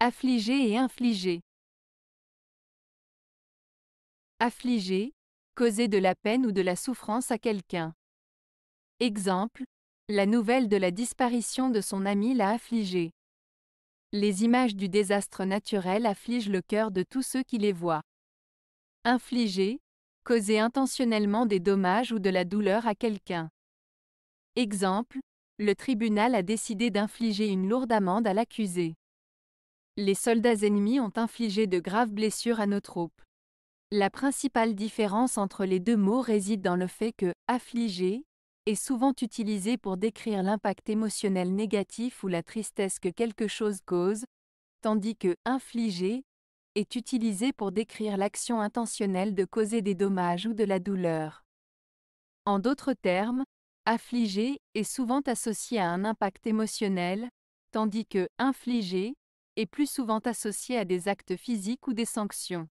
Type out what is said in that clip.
Affliger et infliger. Affliger, causer de la peine ou de la souffrance à quelqu'un. Exemple, la nouvelle de la disparition de son ami l'a affligé. Les images du désastre naturel affligent le cœur de tous ceux qui les voient. Infliger, causer intentionnellement des dommages ou de la douleur à quelqu'un. Exemple, le tribunal a décidé d'infliger une lourde amende à l'accusé les soldats ennemis ont infligé de graves blessures à nos troupes. La principale différence entre les deux mots réside dans le fait que affligé est souvent utilisé pour décrire l'impact émotionnel négatif ou la tristesse que quelque chose cause, tandis que infliger » est utilisé pour décrire l'action intentionnelle de causer des dommages ou de la douleur. En d'autres termes, affligé est souvent associé à un impact émotionnel, tandis que infligé est plus souvent associé à des actes physiques ou des sanctions.